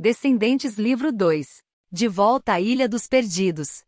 Descendentes Livro 2. De volta à Ilha dos Perdidos.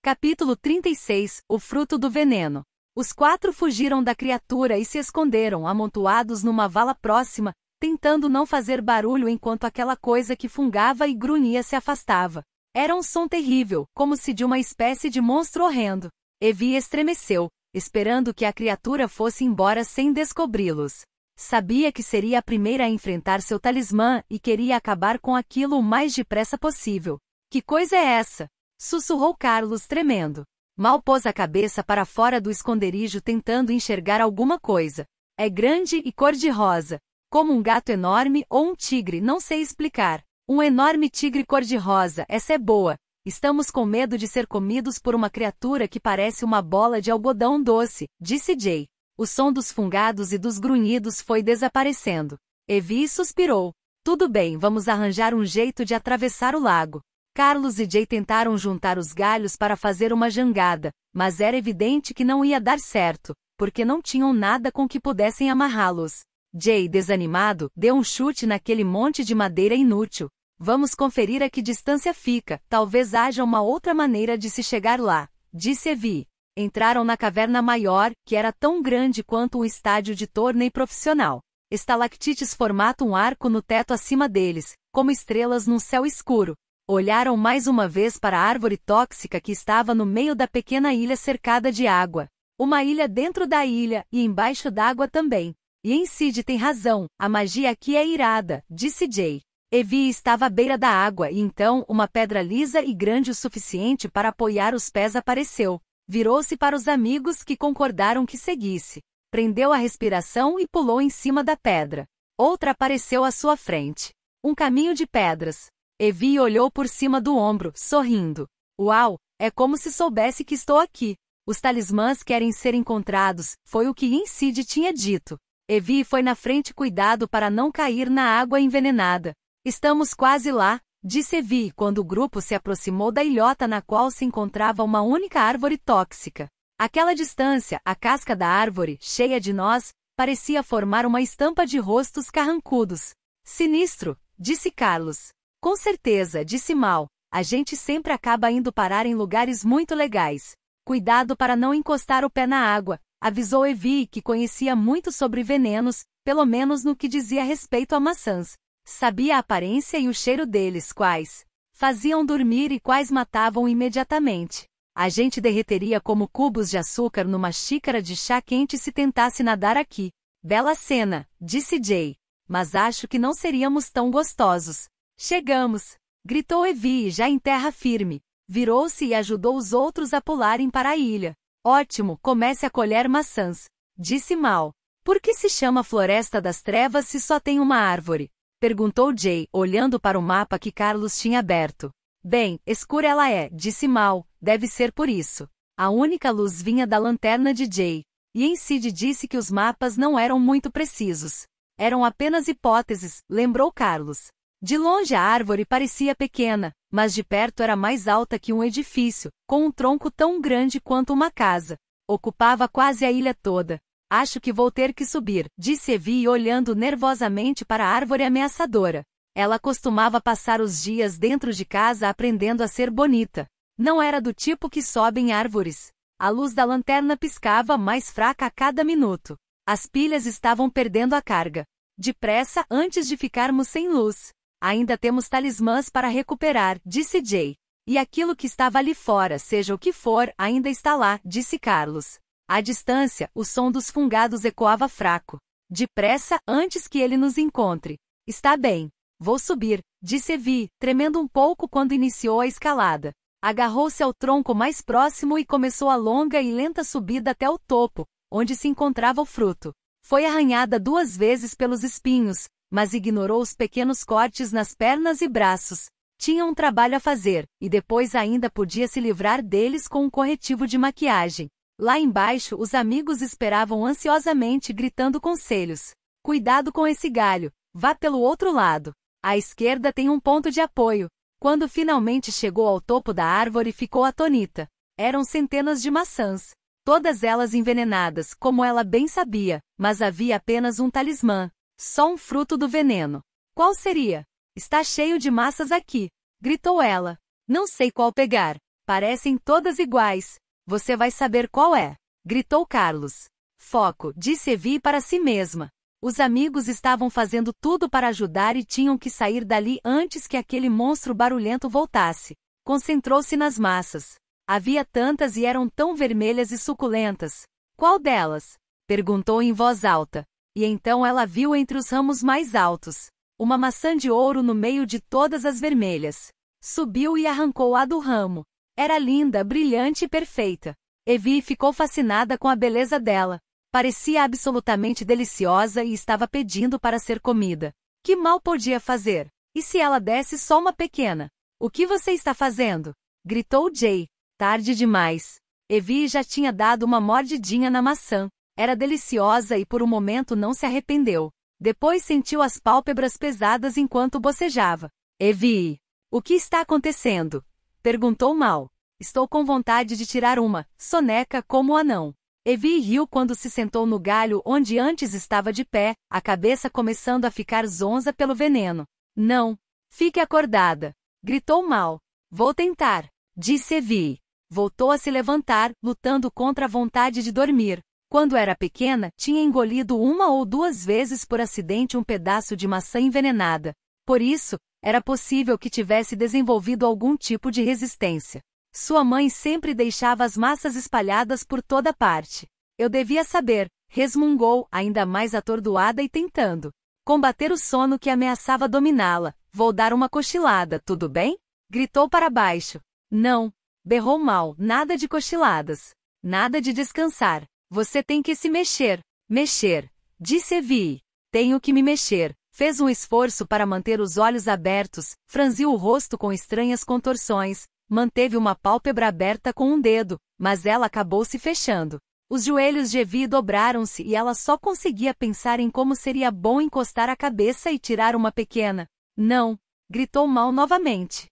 Capítulo 36 O Fruto do Veneno. Os quatro fugiram da criatura e se esconderam, amontoados numa vala próxima, tentando não fazer barulho enquanto aquela coisa que fungava e grunhia se afastava. Era um som terrível, como se de uma espécie de monstro horrendo. Evi estremeceu, esperando que a criatura fosse embora sem descobri-los. Sabia que seria a primeira a enfrentar seu talismã e queria acabar com aquilo o mais depressa possível. Que coisa é essa? Sussurrou Carlos tremendo. Mal pôs a cabeça para fora do esconderijo tentando enxergar alguma coisa. É grande e cor-de-rosa. Como um gato enorme ou um tigre, não sei explicar. Um enorme tigre cor-de-rosa, essa é boa. Estamos com medo de ser comidos por uma criatura que parece uma bola de algodão doce, disse Jay. O som dos fungados e dos grunhidos foi desaparecendo. Evi suspirou. Tudo bem, vamos arranjar um jeito de atravessar o lago. Carlos e Jay tentaram juntar os galhos para fazer uma jangada, mas era evidente que não ia dar certo, porque não tinham nada com que pudessem amarrá-los. Jay, desanimado, deu um chute naquele monte de madeira inútil. Vamos conferir a que distância fica, talvez haja uma outra maneira de se chegar lá, disse Evie. Entraram na caverna maior, que era tão grande quanto um estádio de torneio profissional. Estalactites formatam um arco no teto acima deles, como estrelas num céu escuro. Olharam mais uma vez para a árvore tóxica que estava no meio da pequena ilha cercada de água. Uma ilha dentro da ilha e embaixo d'água também. E em Sid tem razão, a magia aqui é irada, disse Jay. Evi estava à beira da água e então uma pedra lisa e grande o suficiente para apoiar os pés apareceu. Virou-se para os amigos que concordaram que seguisse. Prendeu a respiração e pulou em cima da pedra. Outra apareceu à sua frente. Um caminho de pedras. Evi olhou por cima do ombro, sorrindo. Uau, é como se soubesse que estou aqui. Os talismãs querem ser encontrados, foi o que Incide tinha dito. Evi foi na frente cuidado para não cair na água envenenada. Estamos quase lá, Disse Vi quando o grupo se aproximou da ilhota na qual se encontrava uma única árvore tóxica. Aquela distância, a casca da árvore, cheia de nós, parecia formar uma estampa de rostos carrancudos. Sinistro, disse Carlos. Com certeza, disse Mal. A gente sempre acaba indo parar em lugares muito legais. Cuidado para não encostar o pé na água, avisou Evie que conhecia muito sobre venenos, pelo menos no que dizia respeito a maçãs. Sabia a aparência e o cheiro deles, quais faziam dormir e quais matavam imediatamente. A gente derreteria como cubos de açúcar numa xícara de chá quente se tentasse nadar aqui. Bela cena, disse Jay. Mas acho que não seríamos tão gostosos. Chegamos! Gritou Evi, já em terra firme. Virou-se e ajudou os outros a pularem para a ilha. Ótimo, comece a colher maçãs. Disse Mal. Por que se chama Floresta das Trevas se só tem uma árvore? Perguntou Jay, olhando para o mapa que Carlos tinha aberto. Bem, escura ela é, disse Mal, deve ser por isso. A única luz vinha da lanterna de Jay. E em Sid disse que os mapas não eram muito precisos. Eram apenas hipóteses, lembrou Carlos. De longe a árvore parecia pequena, mas de perto era mais alta que um edifício, com um tronco tão grande quanto uma casa. Ocupava quase a ilha toda. Acho que vou ter que subir, disse Evie olhando nervosamente para a árvore ameaçadora. Ela costumava passar os dias dentro de casa aprendendo a ser bonita. Não era do tipo que sobe em árvores. A luz da lanterna piscava mais fraca a cada minuto. As pilhas estavam perdendo a carga. Depressa, antes de ficarmos sem luz. Ainda temos talismãs para recuperar, disse Jay. E aquilo que estava ali fora, seja o que for, ainda está lá, disse Carlos. À distância, o som dos fungados ecoava fraco. Depressa, antes que ele nos encontre. Está bem. Vou subir, disse Evi, tremendo um pouco quando iniciou a escalada. Agarrou-se ao tronco mais próximo e começou a longa e lenta subida até o topo, onde se encontrava o fruto. Foi arranhada duas vezes pelos espinhos, mas ignorou os pequenos cortes nas pernas e braços. Tinha um trabalho a fazer, e depois ainda podia se livrar deles com um corretivo de maquiagem. Lá embaixo, os amigos esperavam ansiosamente, gritando conselhos. Cuidado com esse galho, vá pelo outro lado. À esquerda tem um ponto de apoio. Quando finalmente chegou ao topo da árvore, ficou atonita. Eram centenas de maçãs, todas elas envenenadas, como ela bem sabia, mas havia apenas um talismã, só um fruto do veneno. Qual seria? Está cheio de massas aqui, gritou ela. Não sei qual pegar, parecem todas iguais. Você vai saber qual é, gritou Carlos. Foco, disse Evi para si mesma. Os amigos estavam fazendo tudo para ajudar e tinham que sair dali antes que aquele monstro barulhento voltasse. Concentrou-se nas massas. Havia tantas e eram tão vermelhas e suculentas. Qual delas? perguntou em voz alta. E então ela viu entre os ramos mais altos uma maçã de ouro no meio de todas as vermelhas. Subiu e arrancou a do ramo. Era linda, brilhante e perfeita. Evi ficou fascinada com a beleza dela. Parecia absolutamente deliciosa e estava pedindo para ser comida. Que mal podia fazer? E se ela desse só uma pequena? O que você está fazendo? Gritou Jay. Tarde demais. Evi já tinha dado uma mordidinha na maçã. Era deliciosa e por um momento não se arrependeu. Depois sentiu as pálpebras pesadas enquanto bocejava. Evi, o que está acontecendo? Perguntou mal. Estou com vontade de tirar uma, soneca como o anão. Evi riu quando se sentou no galho onde antes estava de pé, a cabeça começando a ficar zonza pelo veneno. Não. Fique acordada. Gritou mal. Vou tentar. Disse Evi. Voltou a se levantar, lutando contra a vontade de dormir. Quando era pequena, tinha engolido uma ou duas vezes por acidente um pedaço de maçã envenenada. Por isso, era possível que tivesse desenvolvido algum tipo de resistência. Sua mãe sempre deixava as massas espalhadas por toda parte. Eu devia saber, resmungou, ainda mais atordoada e tentando combater o sono que ameaçava dominá-la. Vou dar uma cochilada, tudo bem? Gritou para baixo. Não, berrou mal, nada de cochiladas. Nada de descansar. Você tem que se mexer. Mexer, disse Vi. Tenho que me mexer, Fez um esforço para manter os olhos abertos, franziu o rosto com estranhas contorções, manteve uma pálpebra aberta com um dedo, mas ela acabou se fechando. Os joelhos de Evi dobraram-se e ela só conseguia pensar em como seria bom encostar a cabeça e tirar uma pequena. Não! gritou Mal novamente.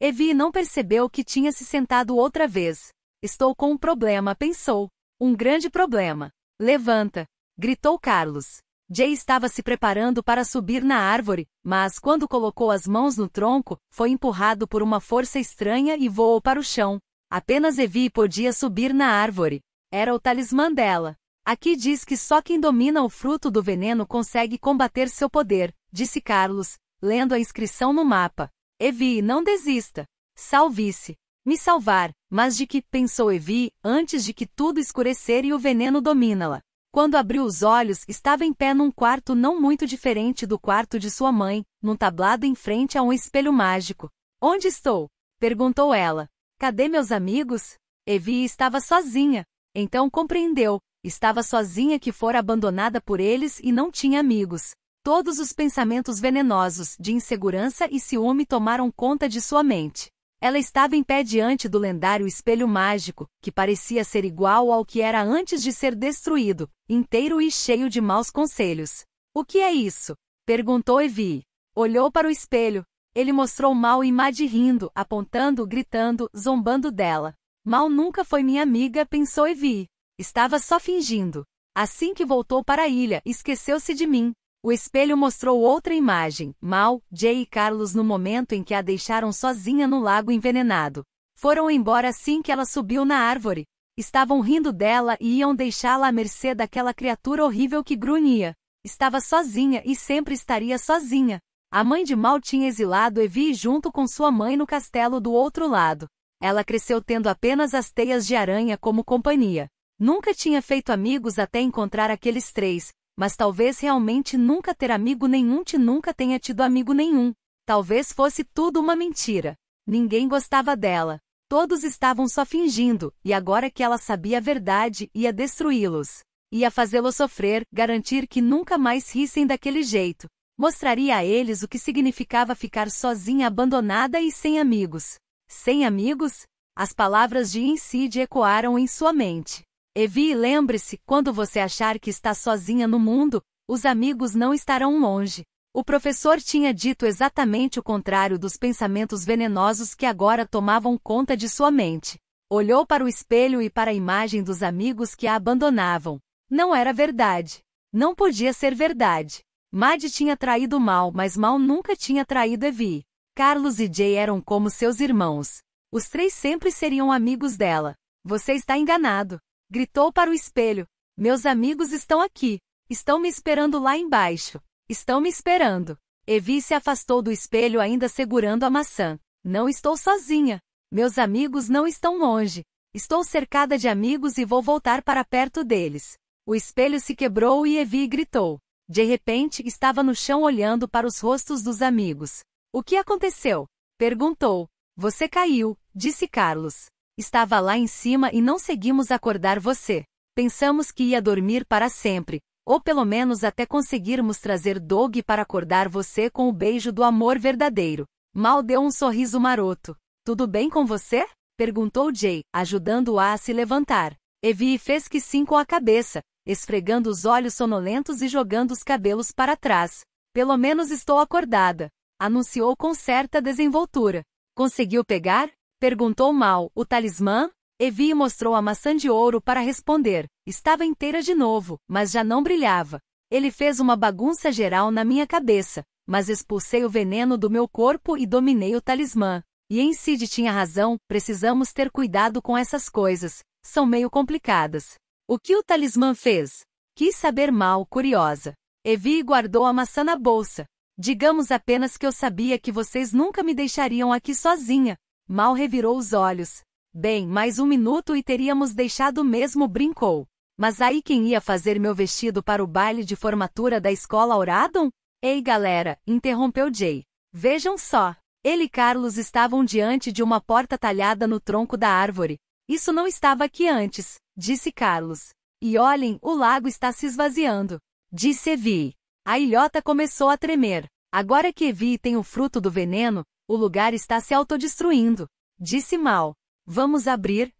Evi não percebeu que tinha se sentado outra vez. Estou com um problema, pensou. Um grande problema. Levanta! gritou Carlos. Jay estava se preparando para subir na árvore, mas quando colocou as mãos no tronco, foi empurrado por uma força estranha e voou para o chão. Apenas Evie podia subir na árvore. Era o talismã dela. Aqui diz que só quem domina o fruto do veneno consegue combater seu poder, disse Carlos, lendo a inscrição no mapa. Evie, não desista. Salve-se. Me salvar, mas de que, pensou Evie, antes de que tudo escurecer e o veneno domina-la. Quando abriu os olhos, estava em pé num quarto não muito diferente do quarto de sua mãe, num tablado em frente a um espelho mágico. Onde estou? perguntou ela. Cadê meus amigos? Evi estava sozinha. Então compreendeu, estava sozinha que fora abandonada por eles e não tinha amigos. Todos os pensamentos venenosos de insegurança e ciúme tomaram conta de sua mente. Ela estava em pé diante do lendário espelho mágico, que parecia ser igual ao que era antes de ser destruído, inteiro e cheio de maus conselhos. O que é isso? perguntou Evi. Olhou para o espelho. Ele mostrou Mal e Mad rindo, apontando, gritando, zombando dela. Mal nunca foi minha amiga, pensou Evi. Estava só fingindo. Assim que voltou para a ilha, esqueceu-se de mim, o espelho mostrou outra imagem, Mal, Jay e Carlos no momento em que a deixaram sozinha no lago envenenado. Foram embora assim que ela subiu na árvore. Estavam rindo dela e iam deixá-la à mercê daquela criatura horrível que grunhia. Estava sozinha e sempre estaria sozinha. A mãe de Mal tinha exilado Evi junto com sua mãe no castelo do outro lado. Ela cresceu tendo apenas as teias de aranha como companhia. Nunca tinha feito amigos até encontrar aqueles três, mas talvez realmente nunca ter amigo nenhum te nunca tenha tido amigo nenhum. Talvez fosse tudo uma mentira. Ninguém gostava dela. Todos estavam só fingindo, e agora que ela sabia a verdade, ia destruí-los. Ia fazê-los sofrer, garantir que nunca mais rissem daquele jeito. Mostraria a eles o que significava ficar sozinha, abandonada e sem amigos. Sem amigos? As palavras de Incide ecoaram em sua mente. Evi lembre-se, quando você achar que está sozinha no mundo, os amigos não estarão longe. O professor tinha dito exatamente o contrário dos pensamentos venenosos que agora tomavam conta de sua mente. Olhou para o espelho e para a imagem dos amigos que a abandonavam. Não era verdade. Não podia ser verdade. Mad tinha traído Mal, mas Mal nunca tinha traído Evi. Carlos e Jay eram como seus irmãos. Os três sempre seriam amigos dela. Você está enganado. Gritou para o espelho: Meus amigos estão aqui. Estão me esperando lá embaixo. Estão me esperando. Evi se afastou do espelho, ainda segurando a maçã. Não estou sozinha. Meus amigos não estão longe. Estou cercada de amigos e vou voltar para perto deles. O espelho se quebrou e Evi gritou. De repente, estava no chão olhando para os rostos dos amigos. O que aconteceu? Perguntou. Você caiu, disse Carlos. Estava lá em cima e não seguimos acordar você. Pensamos que ia dormir para sempre, ou pelo menos até conseguirmos trazer Doug para acordar você com o beijo do amor verdadeiro. Mal deu um sorriso maroto. Tudo bem com você? perguntou Jay, ajudando-a a se levantar. Evie fez que sim com a cabeça, esfregando os olhos sonolentos e jogando os cabelos para trás. Pelo menos estou acordada, anunciou com certa desenvoltura. Conseguiu pegar? Perguntou Mal, o talismã? Evi mostrou a maçã de ouro para responder. Estava inteira de novo, mas já não brilhava. Ele fez uma bagunça geral na minha cabeça, mas expulsei o veneno do meu corpo e dominei o talismã. E em Cid tinha razão, precisamos ter cuidado com essas coisas, são meio complicadas. O que o talismã fez? Quis saber mal, curiosa. Evi guardou a maçã na bolsa. Digamos apenas que eu sabia que vocês nunca me deixariam aqui sozinha, Mal revirou os olhos. Bem, mais um minuto e teríamos deixado mesmo, brincou. Mas aí quem ia fazer meu vestido para o baile de formatura da escola Oradon? Ei galera, interrompeu Jay. Vejam só. Ele e Carlos estavam diante de uma porta talhada no tronco da árvore. Isso não estava aqui antes, disse Carlos. E olhem, o lago está se esvaziando. Disse Evie. A ilhota começou a tremer. Agora que Evie tem o fruto do veneno, o lugar está se autodestruindo. Disse Mal. Vamos abrir?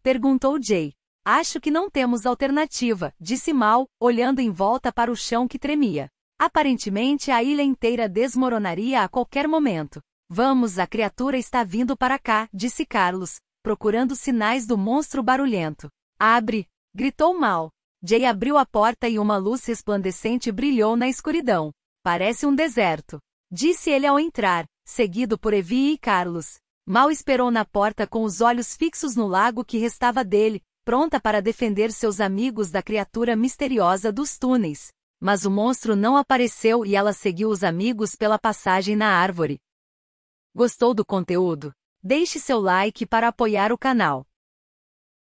Perguntou Jay. Acho que não temos alternativa, disse Mal, olhando em volta para o chão que tremia. Aparentemente a ilha inteira desmoronaria a qualquer momento. Vamos, a criatura está vindo para cá, disse Carlos, procurando sinais do monstro barulhento. Abre! gritou Mal. Jay abriu a porta e uma luz resplandecente brilhou na escuridão. Parece um deserto. Disse ele ao entrar seguido por Evi e Carlos. Mal esperou na porta com os olhos fixos no lago que restava dele, pronta para defender seus amigos da criatura misteriosa dos túneis. Mas o monstro não apareceu e ela seguiu os amigos pela passagem na árvore. Gostou do conteúdo? Deixe seu like para apoiar o canal.